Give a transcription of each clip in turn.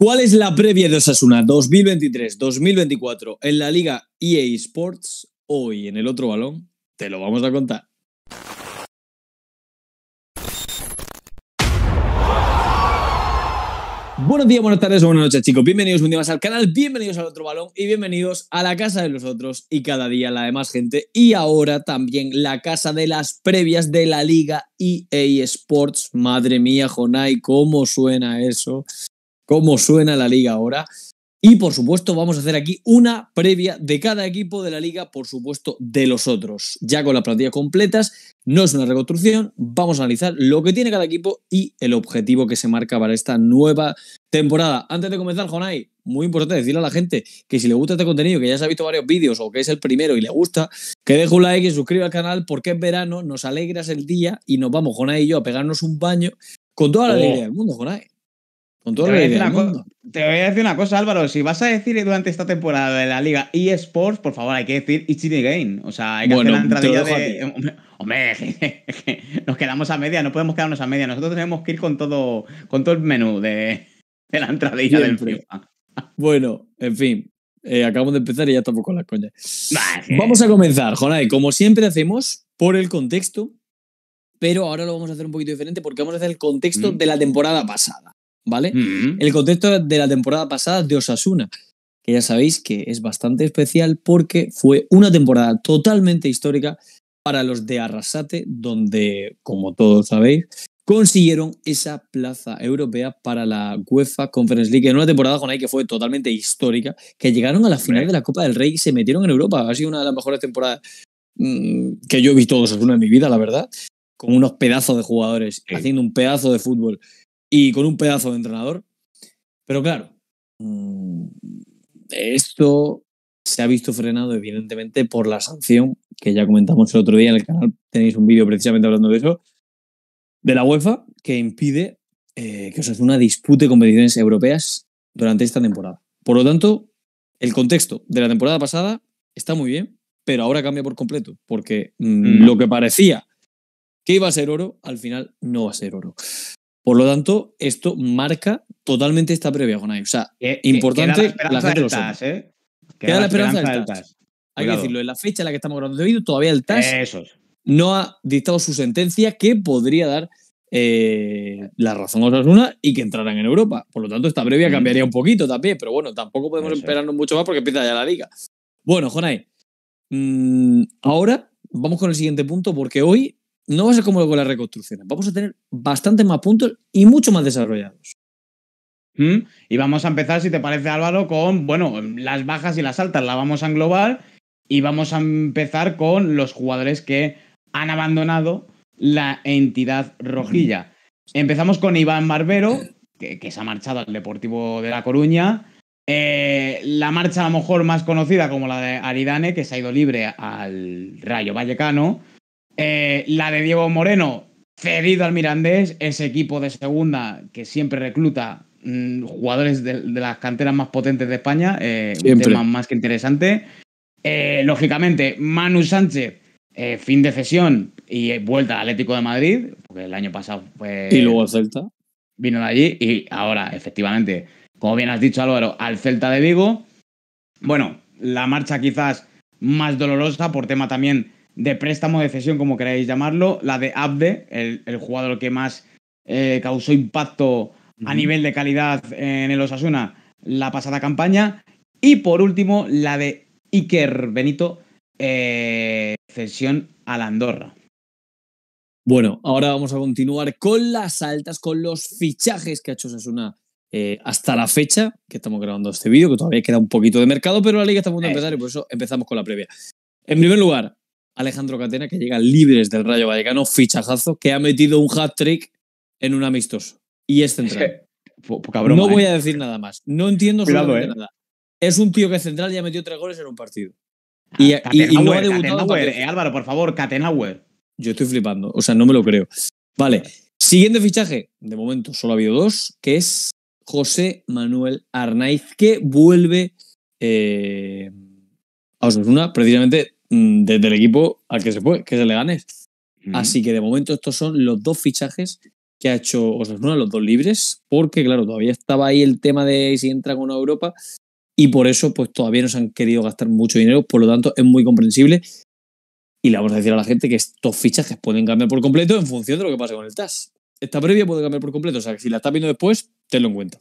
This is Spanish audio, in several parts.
¿Cuál es la previa de Osasuna 2023-2024 en la Liga EA Sports? Hoy en el otro balón te lo vamos a contar. Buenos días, buenas tardes o buenas noches, chicos. Bienvenidos un día más al canal, bienvenidos al otro balón y bienvenidos a la casa de los otros y cada día la de más gente. Y ahora también la casa de las previas de la Liga EA Sports. Madre mía, Jonai, cómo suena eso cómo suena la liga ahora. Y por supuesto vamos a hacer aquí una previa de cada equipo de la liga, por supuesto de los otros. Ya con las plantillas completas, no es una reconstrucción, vamos a analizar lo que tiene cada equipo y el objetivo que se marca para esta nueva temporada. Antes de comenzar, Jonay, muy importante decirle a la gente que si le gusta este contenido, que ya se ha visto varios vídeos o que es el primero y le gusta, que deje un like y suscriba al canal porque es verano, nos alegras el día y nos vamos, Jonay y yo, a pegarnos un baño con toda la oh. alegría del mundo, Jonay te, voy a decir una cosa, Álvaro. Si vas a decir durante esta temporada de la liga eSports, por favor, hay que decir It's in the game. O sea, hay que la de. Hombre, nos quedamos a media, no podemos quedarnos a media. Nosotros tenemos que ir con todo, con todo el menú de, la entradilla del FIFA. Bueno, en fin, eh, acabamos de empezar y ya tampoco con las coñas Vamos a comenzar, Jonay, como siempre hacemos, por el contexto, pero ahora lo vamos a hacer un poquito diferente porque vamos a hacer el contexto mm. de la temporada pasada. ¿vale? El contexto de la temporada pasada de Osasuna, que ya sabéis que es bastante especial porque fue una temporada totalmente histórica para los de Arrasate, donde, como todos sabéis, consiguieron esa plaza europea para la UEFA Conference League en una temporada con ahí que fue totalmente histórica, que llegaron a la final de la Copa del Rey y se metieron en Europa. Ha sido una de las mejores temporadas mm, que yo he visto Osasuna en mi vida, la verdad, con unos pedazos de jugadores, haciendo un pedazo de fútbol y con un pedazo de entrenador. Pero claro, mm, esto se ha visto frenado evidentemente por la sanción que ya comentamos el otro día en el canal, tenéis un vídeo precisamente hablando de eso, de la UEFA que impide eh, que disputa dispute competiciones europeas durante esta temporada. Por lo tanto, el contexto de la temporada pasada está muy bien, pero ahora cambia por completo, porque mm, mm. lo que parecía que iba a ser oro, al final no va a ser oro. Por lo tanto, esto marca totalmente esta previa, Jonay. O sea, importante queda la, esperanza del TAS, eh. queda, la esperanza, del TAS. Hay que decirlo, en la fecha en la que estamos grabando este vídeo, todavía el TAS no ha dictado su sentencia que podría dar eh, la razón a Osasuna y que entraran en Europa. Por lo tanto, esta previa cambiaría un poquito también, pero bueno, tampoco podemos esperarnos mucho más porque empieza ya la liga. Bueno, Jonay, mm, ahora vamos con el siguiente punto porque hoy no va a ser como luego la reconstrucción. Vamos a tener bastante más puntos y mucho más desarrollados. Hmm. y vamos a empezar, si te parece, Álvaro, con, bueno, las bajas y las altas La vamos a englobar y vamos a empezar con los jugadores que han abandonado la entidad rojilla. Hmm. Empezamos con Iván Barbero, eh. que, se ha marchado al Deportivo de La Coruña. Eh, la marcha a lo mejor más conocida como la de Aridane, que se ha ido libre al Rayo Vallecano. Eh, la de Diego Moreno, cedido al Mirandés, ese equipo de segunda que siempre recluta mm, jugadores de, las canteras más potentes de España, eh, un tema más que interesante. Eh, lógicamente, Manu Sánchez, fin de cesión y vuelta al Atlético de Madrid, porque el año pasado fue. Y luego Celta. Vino de allí y ahora, efectivamente, como bien has dicho Álvaro, al Celta de Vigo. Bueno, la marcha quizás más dolorosa por tema también de préstamo, de cesión, como queráis llamarlo, la de Abde, el, jugador que más eh, causó impacto a nivel de calidad en el Osasuna la pasada campaña. Y por último, la de Iker Benito, eh, cesión a la Andorra. Bueno, ahora vamos a continuar con las altas, con los fichajes que ha hecho Osasuna eh, hasta la fecha que estamos grabando este vídeo, que todavía queda un poquito de mercado, pero la liga está a punto de empezar y por eso empezamos con la previa. En primer lugar, Alejandro Catena, que llega libres del Rayo Vallecano, fichajazo, que ha metido un hat-trick en un amistoso. Y es central. no voy ¿eh? a decir nada más. No entiendo ¿eh? nada. Es un tío que central ya metió tres goles en un partido. Y, ah, no ha debutado. Eh, Álvaro, por favor, Catenauer. Yo estoy flipando. O sea, no me lo creo. Vale. Siguiente fichaje. De momento solo ha habido dos, que es José Manuel Arnaiz, que vuelve eh, a una... precisamente Mm, desde el equipo al que se puede, que se le gane. Así que de momento estos son los dos fichajes que ha hecho Osasuna, los dos libres, porque claro, todavía estaba ahí el tema de si entra con Europa y por eso pues todavía no se han querido gastar mucho dinero, por lo tanto es muy comprensible y le vamos a decir a la gente que estos fichajes pueden cambiar por completo en función de lo que pase con el TAS. Esta previa puede cambiar por completo, o sea que si la estás viendo después, tenlo en cuenta.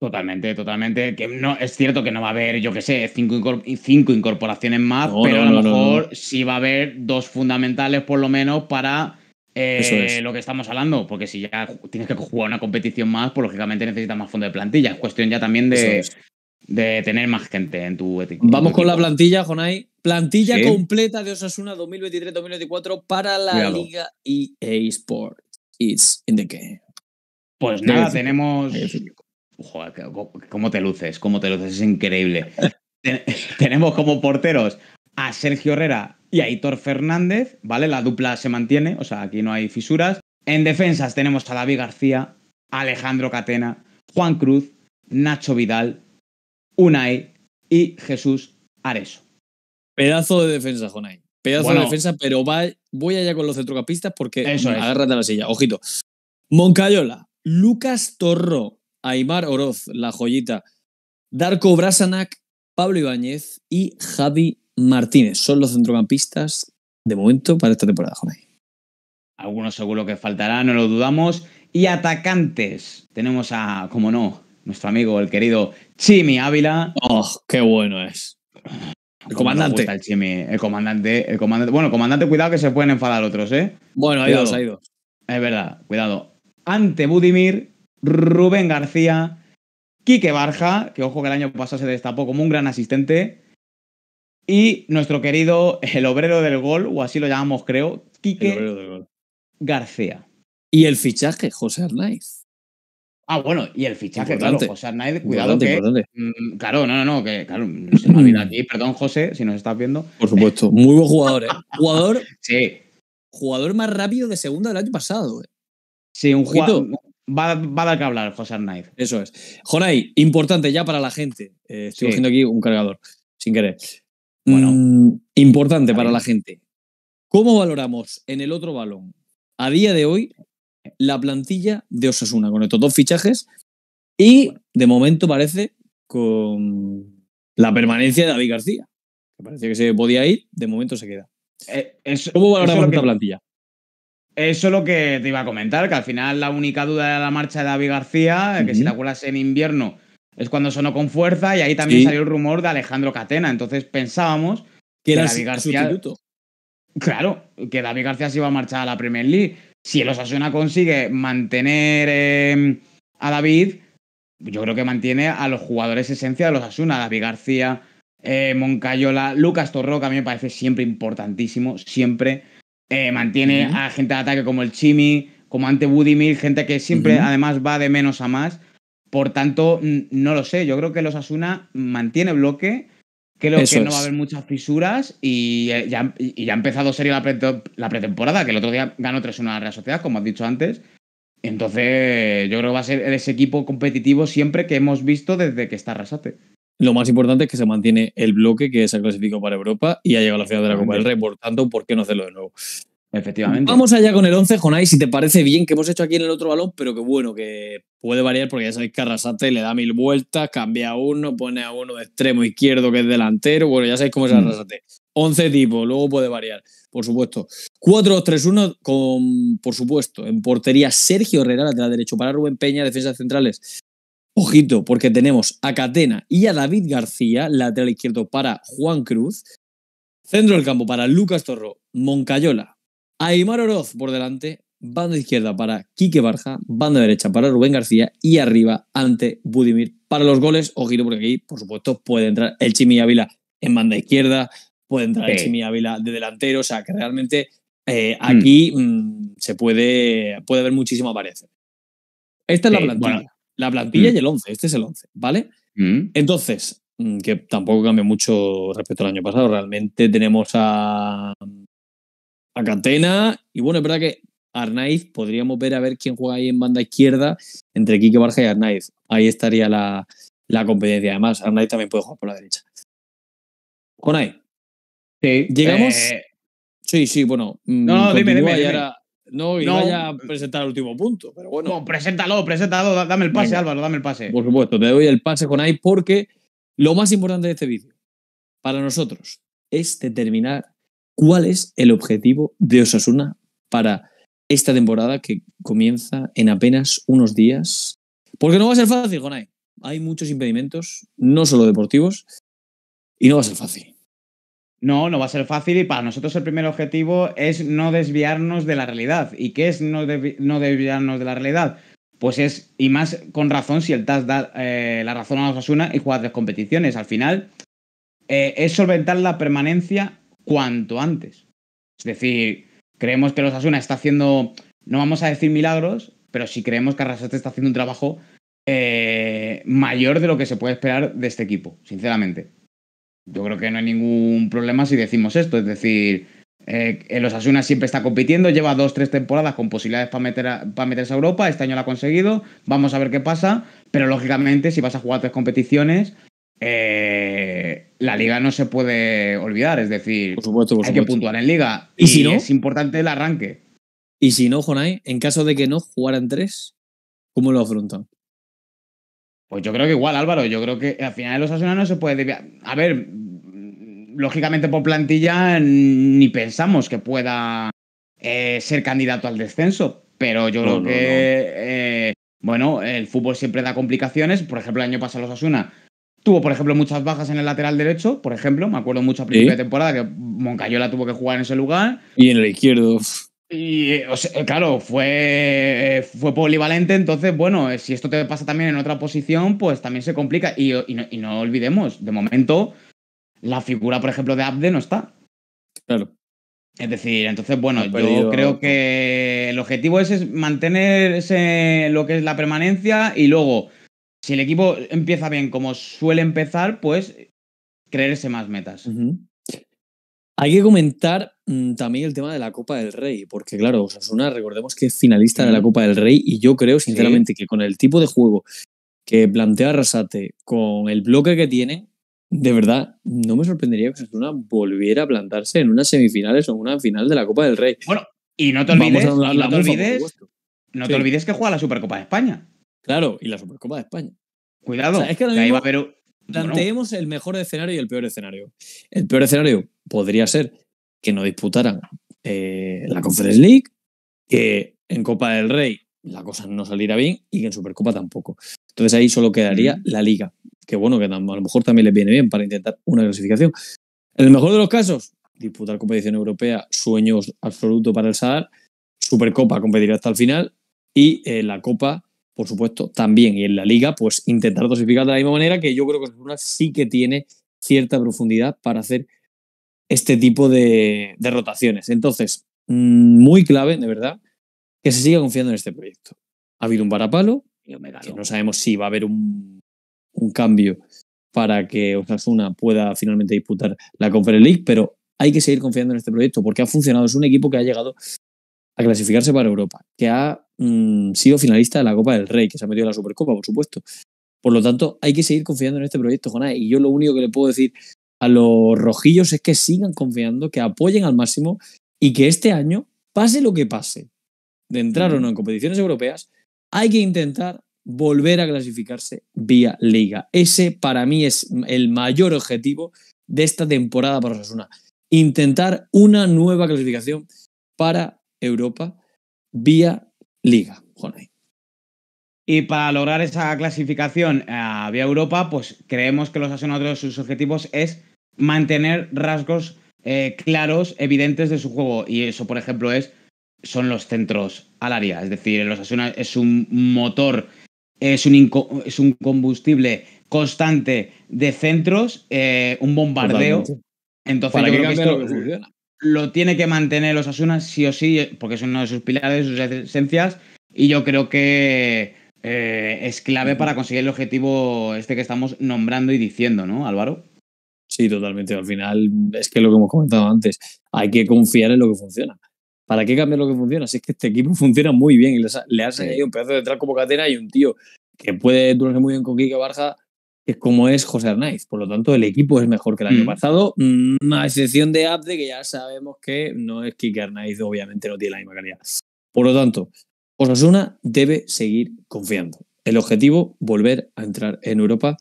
Totalmente, totalmente. Que no, es cierto que no va a haber, yo qué sé, cinco, cinco incorporaciones más, pero a lo mejor sí va a haber dos fundamentales por lo menos para eh, lo que estamos hablando. Porque si ya tienes que jugar una competición más, pues lógicamente necesitas más fondo de plantilla. Es cuestión ya también de, de tener más gente en tu equipo. Vamos con la plantilla, Jonay. Plantilla completa de Osasuna 2023-2024 para la Liga EA Sports. It's in the game. Pues nada, tenemos Joder, ¿cómo te luces? ¿Cómo te luces? Es increíble. tenemos como porteros a Sergio Herrera y a Hitor Fernández, ¿vale? La dupla se mantiene, o sea, aquí no hay fisuras. En defensas tenemos a David García, Alejandro Catena, Juan Cruz, Nacho Vidal, Unai y Jesús Areso. Pedazo de defensa, Jonay. Pedazo de defensa, pero voy allá con los centrocampistas porque eso agárrate la silla. Ojito. Moncayola, Lucas Torro, Aymar Oroz, la joyita, Darko Brasanac, Pablo Ibáñez y Javi Martínez. Son los centrocampistas de momento para esta temporada, Jorge. Algunos seguro que faltará, no lo dudamos. Y atacantes. Tenemos a, como no, nuestro amigo, el querido Chimi Ávila. ¡Oh, qué bueno es! El comandante. El, comandante. El comandante. Bueno, comandante, cuidado que se pueden enfadar otros, ¿eh? Bueno, hay dos, hay Es verdad, cuidado. Ante Budimir Rubén García, Quique Barja, que ojo que el año pasado se destapó como un gran asistente, y nuestro querido, el obrero del gol, o así lo llamamos creo, Quique García. Y el fichaje, José Arnaiz. Ah, bueno, y el fichaje, claro, José Arnaiz, cuidado que... Mm, claro, no, no, no, que claro, se me perdón José, si nos estás viendo. Por supuesto, muy buen jugador, ¿eh? Jugador... sí. Jugador más rápido de segunda del año pasado, ¿eh? Sí, un jugador Va, a dar que hablar José Arnaiz. Eso es. Jonay, importante ya para la gente. Eh, estoy cogiendo aquí un cargador, sin querer. Bueno, mm, importante para la gente. ¿Cómo valoramos en el otro balón a día de hoy la plantilla de Osasuna con estos dos fichajes y de momento parece con la permanencia de David García? Parece que se podía ir, de momento se queda. Eh, ¿Cómo valoramos esta plantilla? Eso es lo que te iba a comentar, que al final la única duda de la marcha de David García, que si la acuerdas en invierno es cuando sonó con fuerza y ahí también salió el rumor de Alejandro Catena. Entonces pensábamos que, era David García... Claro, que David García se iba a marchar a la Premier League. Si el Osasuna consigue mantener em, a David, yo creo que mantiene a los jugadores esencia de los Asuna, David García, eh, Moncayola, Lucas Torroca, a mí me parece siempre importantísimo, siempre. Eh, mantiene a gente de ataque como el Chimi, como ante Woody Mill, gente que siempre además va de menos a más. Por tanto, no lo sé. Yo creo que los Asuna mantiene bloque. Creo que no va a haber muchas fisuras y eh, ya, ha empezado serio la, la pretemporada, que el otro día ganó 3-1 a la Real Sociedad, como has dicho antes. Entonces, yo creo que va a ser ese equipo competitivo siempre que hemos visto desde que está Rasate. Lo más importante es que se mantiene el bloque que se ha clasificado para Europa y ha llegado la final de la Copa del Rey. Por tanto, ¿por qué no hacerlo de nuevo? Efectivamente. Vamos allá con el 11, Jonay, si te parece bien que hemos hecho aquí en el otro balón, pero que bueno, que puede variar porque ya sabéis que Arrasate le da mil vueltas, cambia a uno, pone a uno de extremo izquierdo que es delantero, bueno, ya sabéis cómo es mm. Arrasate. 11 tipos, luego puede variar, por supuesto. 4-2-3-1 con, por supuesto, en portería Sergio Herrera, lateral derecho para Rubén Peña, defensas centrales. Ojito, porque tenemos a Catena y a David García, lateral izquierdo para Juan Cruz. Centro del campo para Lucas Torro, Moncayola, Aymar Oroz por delante, banda izquierda para Quique Barja, banda derecha para Rubén García y arriba ante Budimir para los goles. Giro, porque aquí, por supuesto, puede entrar el Chimi Ávila en banda izquierda, puede entrar el Chimi Ávila de delantero, o sea que realmente eh, mm. aquí mm, se puede, puede haber muchísimo aparecer. Esta es la plantilla. La plantilla mm. y el 11, este es el 11, ¿vale? Entonces, que tampoco cambia mucho respecto al año pasado, realmente tenemos a a Catena. Y bueno, es verdad que Arnaiz podríamos ver a ver quién juega ahí en banda izquierda entre Quique Barja y Arnaiz. Ahí estaría la, la competencia. Además, Arnaiz también puede jugar por la derecha. Conay. Sí. Llegamos. Eh, sí, sí, bueno. Mm, no, dime, dime, No, iba no. a presentar el último punto, pero bueno. No, preséntalo, preséntalo, dame el pase, Álvaro, dame el pase. Por supuesto, te doy el pase con porque lo más importante de este vídeo para nosotros es determinar ¿Cuál es el objetivo de Osasuna para esta temporada que comienza en apenas unos días? Porque no va a ser fácil, Jonay. Hay muchos impedimentos, no solo deportivos, y no va a ser fácil. No, no va a ser fácil y para nosotros el primer objetivo es no desviarnos de la realidad. ¿Y qué es no, desviarnos de la realidad? Pues es, y más con razón, si el TAS da eh, la razón a Osasuna y juega tres competiciones. Al final, eh, es solventar la permanencia cuanto antes. Es decir, creemos que los Asuna está haciendo, no vamos a decir milagros, pero sí creemos que Arrasate está haciendo un trabajo eh, mayor de lo que se puede esperar de este equipo, sinceramente. Yo creo que no hay ningún problema si decimos esto. Es decir, eh, los el siempre está compitiendo, lleva dos, tres temporadas con posibilidades para meter para meterse a Europa, este año lo ha conseguido, vamos a ver qué pasa, pero lógicamente si vas a jugar tres competiciones, eh, la liga no se puede olvidar, es decir, hay que puntuar en liga. Y, si no, es importante el arranque. Y si no, Jonay, en caso de que no jugaran tres, ¿cómo lo afrontan? Pues yo creo que igual, Álvaro. Yo creo que al final de los Asuna no se puede. A ver, lógicamente por plantilla ni pensamos que pueda eh, ser candidato al descenso, pero yo creo que, eh, bueno, el fútbol siempre da complicaciones. Por ejemplo, el año pasado los Asuna Tuvo, por ejemplo, muchas bajas en el lateral derecho, por ejemplo. Me acuerdo mucho a principio temporada que Moncayola tuvo que jugar en ese lugar. Y en el izquierdo. Y eh, claro, fue, fue polivalente, entonces, bueno, eh, si esto te pasa también en otra posición, pues también se complica. Y, no, olvidemos, de momento, la figura, por ejemplo, de Abde no está. Claro. Es decir, entonces, bueno, yo creo que el objetivo es, es mantener lo que es la permanencia y luego si el equipo empieza bien como suele empezar, pues creerse más metas. Hay que comentar mm, también el tema de la Copa del Rey, porque claro, Osasuna, recordemos que es finalista de la Copa del Rey y yo creo sinceramente que con el tipo de juego que plantea Arrasate, con el bloque que tiene, de verdad, no me sorprendería que Osasuna volviera a plantarse en unas semifinales o en una final de la Copa del Rey. Bueno, y no te olvides, no, te olvides que juega la Supercopa de España. Claro, y la Supercopa de España. Cuidado. es que, planteemos el mejor escenario y el peor escenario. El peor escenario podría ser que no disputaran eh, la Conference League, que en Copa del Rey la cosa no saliera bien y que en Supercopa tampoco. Entonces ahí solo quedaría la Liga, que bueno, que a lo mejor también les viene bien para intentar una clasificación. En el mejor de los casos, disputar competición europea, sueños absoluto para el Sadar, Supercopa competir hasta el final y eh, la Copa por supuesto, también. Y en la liga, pues intentar dosificar de la misma manera que yo creo que Osasuna sí que tiene cierta profundidad para hacer este tipo de, rotaciones. Entonces, mm, muy clave, de verdad, que se siga confiando en este proyecto. Ha habido un varapalo, no sabemos si va a haber un, cambio para que Osasuna pueda finalmente disputar la Conference League, pero hay que seguir confiando en este proyecto porque ha funcionado. Es un equipo que ha llegado a clasificarse para Europa, que ha Mm, sido finalista de la Copa del Rey, que se ha metido en la Supercopa, por supuesto. Por lo tanto, hay que seguir confiando en este proyecto, Jonás. Y yo lo único que le puedo decir a los rojillos es que sigan confiando, que apoyen al máximo y que este año, pase lo que pase, de entrar o no en competiciones europeas, hay que intentar volver a clasificarse vía liga. Ese para mí es el mayor objetivo de esta temporada para Osasuna. Intentar una nueva clasificación para Europa vía liga, Y para lograr esa clasificación eh, a vía Europa, pues creemos que los Asuna de sus objetivos es mantener rasgos eh, claros, evidentes de su juego. Y eso, por ejemplo, es son los centros al área. Es decir, los Asuna es un motor, es un, es un combustible constante de centros, eh, un bombardeo. Entonces, lo que funciona lo tiene que mantener los Asunas, sí o sí, porque es uno de sus pilares, sus esencias, y yo creo que eh, es clave para conseguir el objetivo este que estamos nombrando y diciendo, ¿no, Álvaro? Sí, totalmente. Al final es que lo que hemos comentado antes, hay que confiar en lo que funciona. ¿Para qué cambiar lo que funciona? Si es que este equipo funciona muy bien y le has añadido un pedazo de como cadena y un tío que puede durarse muy bien con Kike Barja, como es José Arnaiz. Por lo tanto, el equipo es mejor que el año mm. pasado, mm, a excepción de Abde, que ya sabemos que no es Kike Arnaiz, obviamente no tiene la misma calidad. Por lo tanto, Osasuna debe seguir confiando. El objetivo, volver a entrar en Europa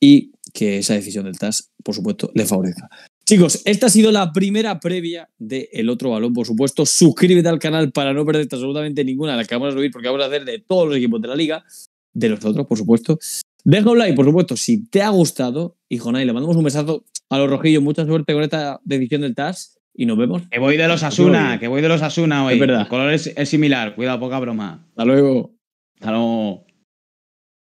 y que esa decisión del TAS, por supuesto, le favorezca. Chicos, esta ha sido la primera previa de El Otro Balón, por supuesto. Suscríbete al canal para no perderte absolutamente ninguna de las que vamos a subir, porque vamos a hacer de todos los equipos de la liga, de los otros, por supuesto. Deja un like, por supuesto, si te ha gustado. hijo Jonay, le mandamos un besazo a los rojillos. Mucha suerte con esta decisión del TAS y nos vemos. Que voy de los Asuna, que voy de los Asuna hoy. Es verdad. El color es, es similar. Cuidado, poca broma. Hasta luego. Hasta luego.